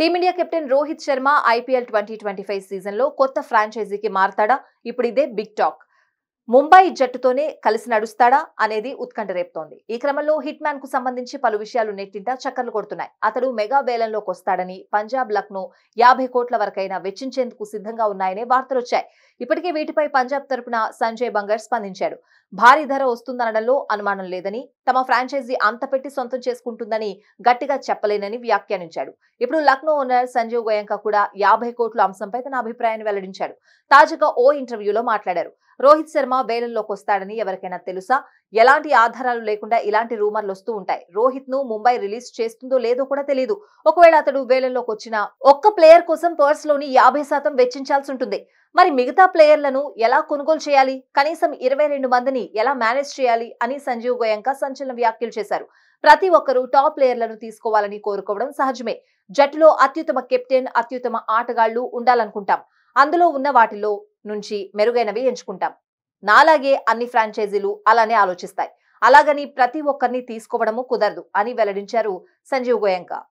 team India captain Rohit Sharma IPL twenty twenty five సీజన్లో కొత్త ఫ్రాంచైజీకి మారతాడా ఇప్పుడు ఇదే బిగ్ టాక్ ముంబై జట్టుతోనే కలిసి నడుస్తాడా అనేది ఉత్కంఠ రేపుతోంది ఈ క్రమంలో హిట్ మ్యాన్ కు సంబంధించి పలు విషయాలు నెట్టింట చక్కర్లు కొడుతున్నాయి అతడు మెగా వేలంలోకి వస్తాడని పంజాబ్ లక్నో యాభై కోట్ల వరకైనా వెచ్చించేందుకు సిద్ధంగా ఉన్నాయనే వార్తలు వచ్చాయి ఇప్పటికే వీటిపై పంజాబ్ తరపున సంజయ్ బంగర్ స్పందించాడు భారీ ధర వస్తుందనడంలో అనుమానం లేదని తమ ఫ్రాంచైజీ అంత పెట్టి సొంతం చేసుకుంటుందని గట్టిగా చెప్పలేనని వ్యాఖ్యానించాడు ఇప్పుడు లక్నో ఓనర్ సంజీవ్ గోయంక కూడా యాభై కోట్ల అంశంపై తన అభిప్రాయాన్ని వెల్లడించాడు తాజాగా ఓ ఇంటర్వ్యూలో మాట్లాడారు రోహిత్ శర్మ వేలంలోకి వస్తాడని ఎవరికైనా తెలుసా ఎలాంటి ఆధారాలు లేకుండా ఇలాంటి రూమర్లు వస్తూ ఉంటాయి రోహిత్ ను ముంబై రిలీజ్ చేస్తుందో లేదో కూడా తెలియదు ఒకవేళ అతడు వేలంలోకి వచ్చినా ఒక్క ప్లేయర్ కోసం పర్స్ లోని యాభై శాతం వెచ్చించాల్సి ఉంటుంది మరి మిగతా ప్లేయర్లను ఎలా కొనుగోలు చేయాలి కనీసం ఇరవై రెండు మందిని ఎలా మేనేజ్ చేయాలి అని సంజీవ్ గోయంక సంచలన వ్యాఖ్యలు చేశారు ప్రతి ఒక్కరూ టాప్ ప్లేయర్లను తీసుకోవాలని కోరుకోవడం సహజమే జట్టులో అత్యుత్తమ కెప్టెన్ అత్యుత్తమ ఆటగాళ్లు ఉండాలనుకుంటాం అందులో ఉన్న వాటిలో నుంచి మెరుగైనవి ఎంచుకుంటాం నాలాగే అన్ని ఫ్రాంచైజీలు అలానే ఆలోచిస్తాయి అలాగని ప్రతి ఒక్కరిని తీసుకోవడము కుదరదు అని వెల్లడించారు సంజీవ్ గోయంక